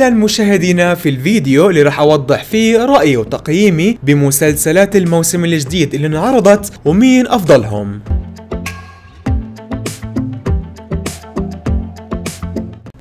اهلا مشاهدينا في الفيديو اللي راح اوضح فيه رايي وتقييمي بمسلسلات الموسم الجديد اللي انعرضت ومين افضلهم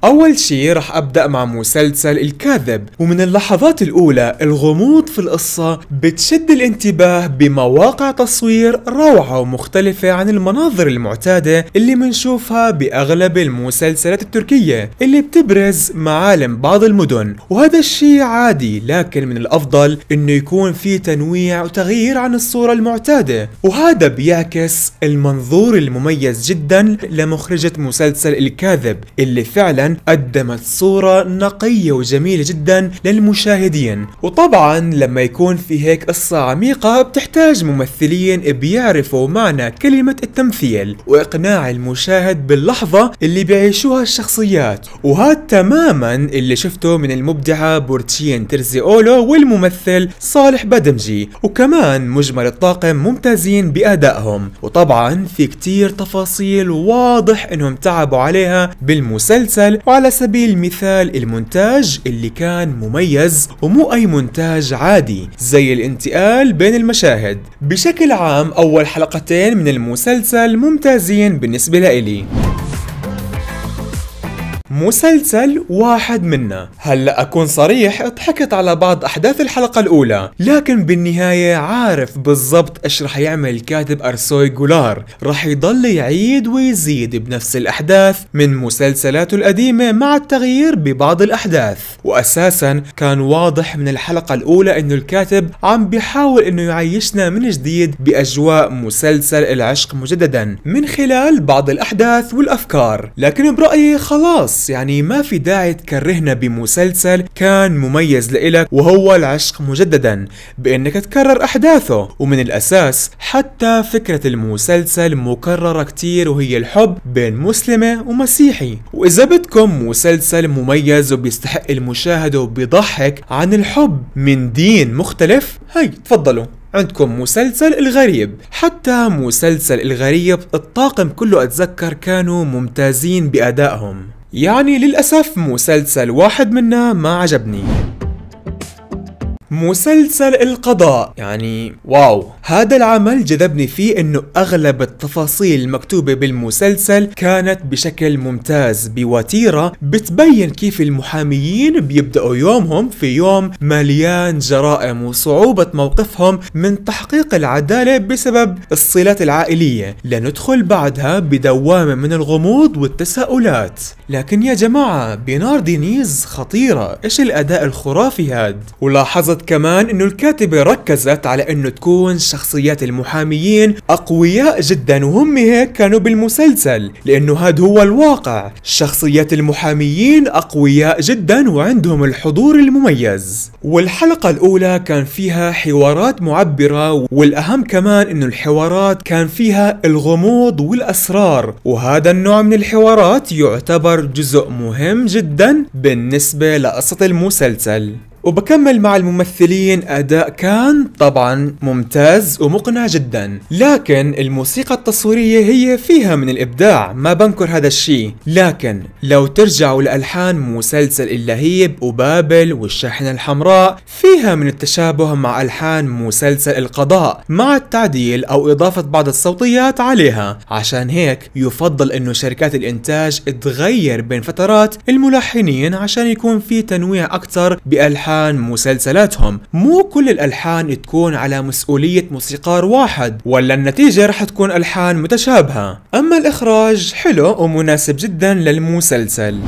أول شي رح أبدأ مع مسلسل الكاذب ومن اللحظات الأولى الغموض في القصة بتشد الانتباه بمواقع تصوير روعة ومختلفة عن المناظر المعتادة اللي منشوفها بأغلب المسلسلات التركية اللي بتبرز معالم بعض المدن وهذا الشي عادي لكن من الأفضل إنه يكون في تنويع وتغيير عن الصورة المعتادة وهذا بيعكس المنظور المميز جدا لمخرجة مسلسل الكاذب اللي فعلا قدمت صورة نقية وجميلة جدا للمشاهدين وطبعا لما يكون في هيك قصة عميقة بتحتاج ممثلين بيعرفوا معنى كلمة التمثيل وإقناع المشاهد باللحظة اللي بيعيشوها الشخصيات وهذا تماما اللي شفته من المبدعة بورتشين ترزي أولو والممثل صالح بدمجي وكمان مجمل الطاقم ممتازين بأدائهم وطبعا في كتير تفاصيل واضح انهم تعبوا عليها بالمسلسل وعلى سبيل المثال المونتاج اللي كان مميز ومو أي مونتاج عادي زي الانتقال بين المشاهد بشكل عام أول حلقتين من المسلسل ممتازين بالنسبة لي مسلسل واحد منا هلا أكون صريح ضحكت على بعض أحداث الحلقة الأولى لكن بالنهاية عارف بالضبط إيش رح يعمل الكاتب أرسوي جولار رح يضل يعيد ويزيد بنفس الأحداث من مسلسلاته القديمة مع التغيير ببعض الأحداث وأساسا كان واضح من الحلقة الأولى إنه الكاتب عم بيحاول إنه يعيشنا من جديد بأجواء مسلسل العشق مجددا من خلال بعض الأحداث والأفكار لكن برأيي خلاص خلاص يعني ما في داعي تكرهنا بمسلسل كان مميز لإلك وهو العشق مجددا بأنك تكرر أحداثه ومن الأساس حتى فكرة المسلسل مكررة كتير وهي الحب بين مسلمة ومسيحي وإذا بدكم مسلسل مميز وبيستحق المشاهدة وبيضحك عن الحب من دين مختلف هاي تفضلوا عندكم مسلسل الغريب حتى مسلسل الغريب الطاقم كله أتذكر كانوا ممتازين بأدائهم يعني للأسف مسلسل واحد منا ما عجبني مسلسل القضاء يعني واو هذا العمل جذبني فيه انه اغلب التفاصيل المكتوبة بالمسلسل كانت بشكل ممتاز بوتيرة بتبين كيف المحاميين بيبدأوا يومهم في يوم مليان جرائم وصعوبة موقفهم من تحقيق العدالة بسبب الصلات العائلية لندخل بعدها بدوامة من الغموض والتساؤلات لكن يا جماعة بينار دينيز خطيرة ايش الاداء الخرافي هاد ولاحظت لاحظت كمان انه الكاتبة ركزت على انه تكون شخصيات المحاميين اقوياء جدا وهم هيك كانوا بالمسلسل لانه هاد هو الواقع شخصيات المحاميين اقوياء جدا وعندهم الحضور المميز والحلقة الاولى كان فيها حوارات معبرة والاهم كمان انه الحوارات كان فيها الغموض والاسرار وهذا النوع من الحوارات يعتبر جزء مهم جدا بالنسبة لقصة المسلسل وبكمل مع الممثلين أداء كان طبعا ممتاز ومقنع جدا لكن الموسيقى التصويرية هي فيها من الإبداع ما بنكر هذا الشيء لكن لو ترجعوا لألحان مسلسل اللهيب وبابل والشاحنة الحمراء فيها من التشابه مع ألحان مسلسل القضاء مع التعديل أو إضافة بعض الصوتيات عليها عشان هيك يفضل أنه شركات الإنتاج تغير بين فترات الملحنين عشان يكون في تنويع أكثر بألحان ألحان مسلسلاتهم مو كل الألحان تكون على مسؤولية موسيقار واحد ولا النتيجة رح تكون ألحان متشابهة أما الإخراج حلو ومناسب جدا للمسلسل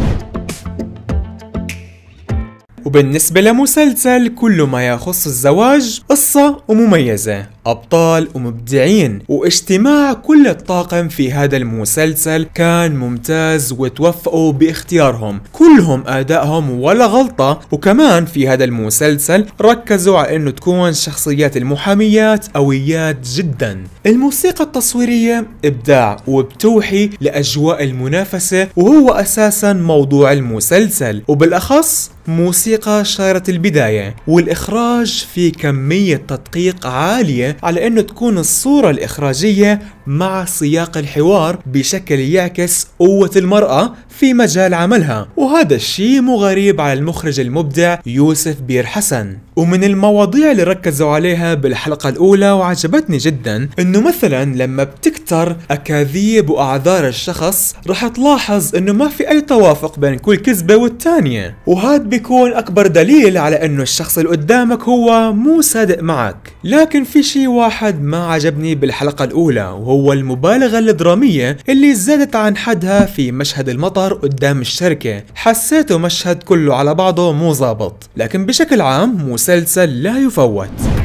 وبالنسبة لمسلسل كل ما يخص الزواج قصة ومميزة أبطال ومبدعين واجتماع كل الطاقم في هذا المسلسل كان ممتاز وتوفقوا باختيارهم كلهم أدائهم ولا غلطة وكمان في هذا المسلسل ركزوا على أنه تكون شخصيات المحاميات قويات جدا الموسيقى التصويرية إبداع وبتوحي لأجواء المنافسة وهو أساسا موضوع المسلسل وبالأخص موسيقى شارة البداية والإخراج فيه كمية تدقيق عالية على أنه تكون الصورة الإخراجية مع سياق الحوار بشكل يعكس قوة المرأة في مجال عملها وهذا الشيء مو غريب على المخرج المبدع يوسف بير حسن ومن المواضيع اللي ركزوا عليها بالحلقة الأولى وعجبتني جدا أنه مثلا لما بتكتر أكاذيب وأعذار الشخص رح تلاحظ أنه ما في أي توافق بين كل كذبة والتانية وهذا بيكون أكبر دليل على أنه الشخص اللي قدامك هو مو صادق معك لكن في شيء واحد ما عجبني بالحلقة الأولى وهو المبالغة الدرامية اللي زادت عن حدها في مشهد المطر النار قدام الشركة حسيته مشهد كله على بعضه مو ظابط لكن بشكل عام مسلسل لا يفوت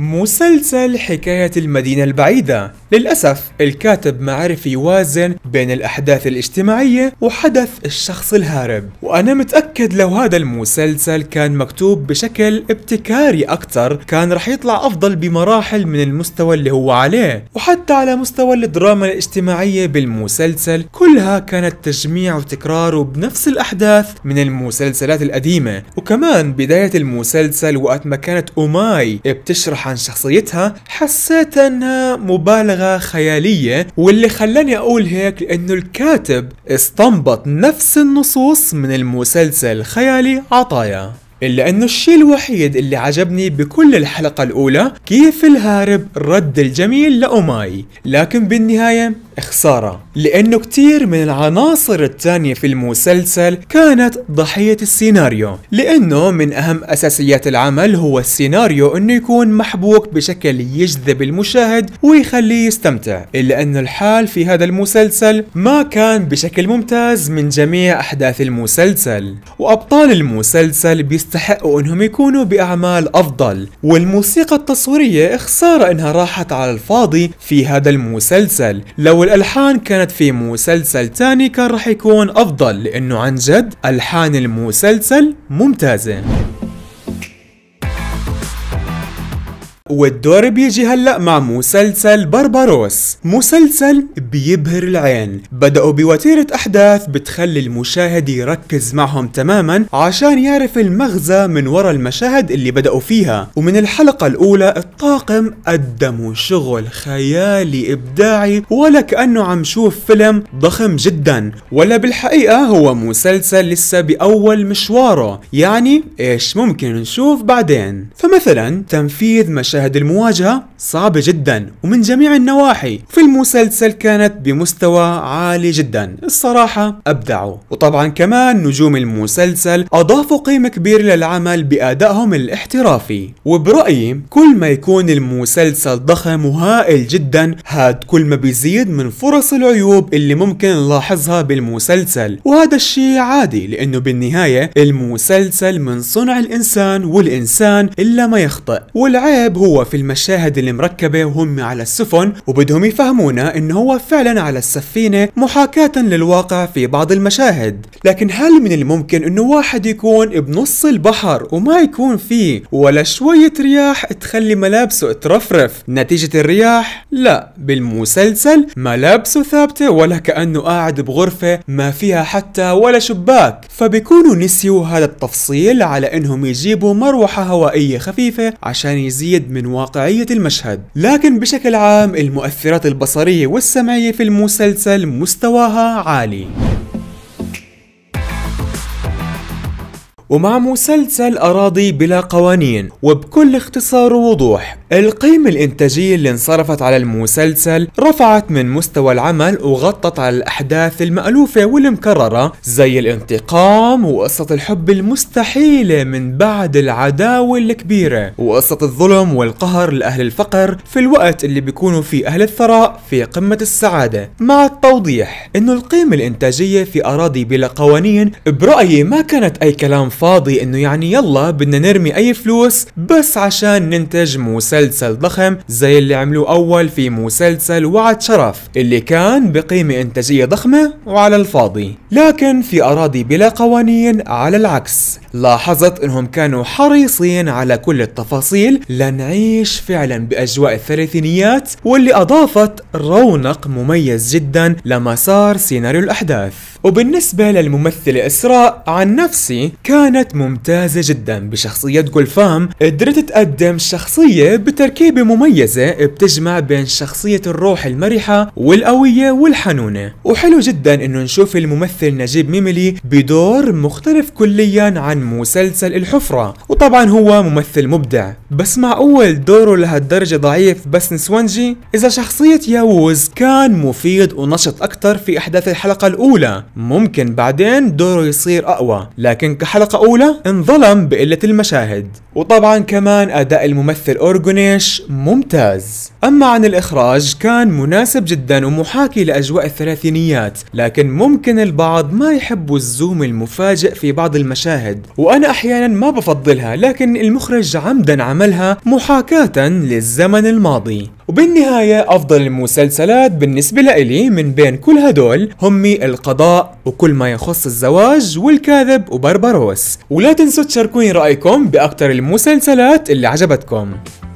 مسلسل حكاية المدينة البعيدة للأسف الكاتب ما عرف يوازن بين الأحداث الاجتماعية وحدث الشخص الهارب وأنا متأكد لو هذا المسلسل كان مكتوب بشكل ابتكاري أكثر كان رح يطلع أفضل بمراحل من المستوى اللي هو عليه وحتى على مستوى الدراما الاجتماعية بالمسلسل كلها كانت تجميع وتكرار وبنفس الأحداث من المسلسلات القديمة وكمان بداية المسلسل وقت ما كانت أوماي بتشرح عن شخصيتها حسيت انها مبالغة خيالية واللي خلاني اقول هيك لانه الكاتب استنبط نفس النصوص من المسلسل الخيالي عطايا إلا أنه الشيء الوحيد اللي عجبني بكل الحلقة الأولى كيف الهارب رد الجميل لأوماي لكن بالنهاية خسارة لأنه كتير من العناصر الثانية في المسلسل كانت ضحية السيناريو لأنه من أهم أساسيات العمل هو السيناريو أنه يكون محبوك بشكل يجذب المشاهد ويخليه يستمتع إلا أن الحال في هذا المسلسل ما كان بشكل ممتاز من جميع أحداث المسلسل وأبطال المسلسل بيستحقوا أنهم يكونوا بأعمال أفضل والموسيقى التصويرية خسارة أنها راحت على الفاضي في هذا المسلسل لو والالحان كانت في مسلسل تاني كان راح يكون افضل لانه عن جد الحان المسلسل ممتازه والدور بيجي هلأ مع مسلسل بربروس مسلسل بيبهر العين بدأوا بوتيرة أحداث بتخلي المشاهد يركز معهم تماما عشان يعرف المغزى من وراء المشاهد اللي بدأوا فيها ومن الحلقة الأولى الطاقم قدموا شغل خيالي إبداعي ولا كأنه عم شوف فيلم ضخم جدا ولا بالحقيقة هو مسلسل لسه بأول مشواره يعني إيش ممكن نشوف بعدين فمثلا تنفيذ مشاهد مشاهد المواجهة صعبة جدا ومن جميع النواحي في المسلسل كانت بمستوى عالي جدا الصراحة أبدعوا وطبعا كمان نجوم المسلسل أضافوا قيمة كبيرة للعمل بأدائهم الاحترافي وبرأيي كل ما يكون المسلسل ضخم وهائل جدا هاد كل ما بيزيد من فرص العيوب اللي ممكن نلاحظها بالمسلسل وهذا الشيء عادي لأنه بالنهاية المسلسل من صنع الإنسان والإنسان إلا ما يخطئ والعيب هو هو في المشاهد اللي مركبة وهم على السفن وبدهم يفهمونا انه هو فعلا على السفينة محاكاة للواقع في بعض المشاهد لكن هل من الممكن انه واحد يكون بنص البحر وما يكون فيه ولا شوية رياح تخلي ملابسه ترفرف نتيجة الرياح؟ لا بالمسلسل ملابسه ثابتة ولا كأنه قاعد بغرفة ما فيها حتى ولا شباك فبيكونوا نسيوا هذا التفصيل على انهم يجيبوا مروحة هوائية خفيفة عشان يزيد من من واقعية المشهد لكن بشكل عام المؤثرات البصرية والسمعية في المسلسل مستواها عالي ومع مسلسل أراضي بلا قوانين وبكل اختصار ووضوح القيمة الإنتاجية اللي انصرفت على المسلسل رفعت من مستوى العمل وغطت على الأحداث المألوفة والمكررة زي الانتقام وقصة الحب المستحيلة من بعد العداوة الكبيرة وقصة الظلم والقهر لأهل الفقر في الوقت اللي بيكونوا فيه أهل الثراء في قمة السعادة مع التوضيح إنه القيمة الإنتاجية في أراضي بلا قوانين برأيي ما كانت أي كلام فاضي انه يعني يلا بدنا نرمي اي فلوس بس عشان ننتج مسلسل ضخم زي اللي عملوه اول في مسلسل وعد شرف اللي كان بقيمة انتاجية ضخمة وعلى الفاضي لكن في اراضي بلا قوانين على العكس لاحظت انهم كانوا حريصين على كل التفاصيل لنعيش فعلا باجواء الثلاثينيات واللي اضافت رونق مميز جدا لمسار سيناريو الاحداث وبالنسبة للممثلة إسراء عن نفسي كانت ممتازة جدا بشخصية جولفام قدرت تقدم شخصية بتركيبة مميزة بتجمع بين شخصية الروح المرحة والقوية والحنونة وحلو جدا انه نشوف الممثل نجيب ميملي بدور مختلف كليا عن مسلسل الحفرة وطبعا هو ممثل مبدع بس مع أول دوره لهالدرجة ضعيف بس نسوانجي إذا شخصية ياوز كان مفيد ونشط أكثر في أحداث الحلقة الأولى ممكن بعدين دوره يصير أقوى لكن كحلقة أولى انظلم بقلة المشاهد وطبعا كمان أداء الممثل أورجونيش ممتاز أما عن الإخراج كان مناسب جدا ومحاكي لأجواء الثلاثينيات لكن ممكن البعض ما يحبوا الزوم المفاجئ في بعض المشاهد وأنا أحيانا ما بفضلها لكن المخرج عمدا عملها محاكاة للزمن الماضي وبالنهاية أفضل المسلسلات بالنسبة لي من بين كل هدول هم القضاء وكل ما يخص الزواج والكاذب وبربروس ولا تنسوا تشاركوني رأيكم بأكتر المسلسلات اللي عجبتكم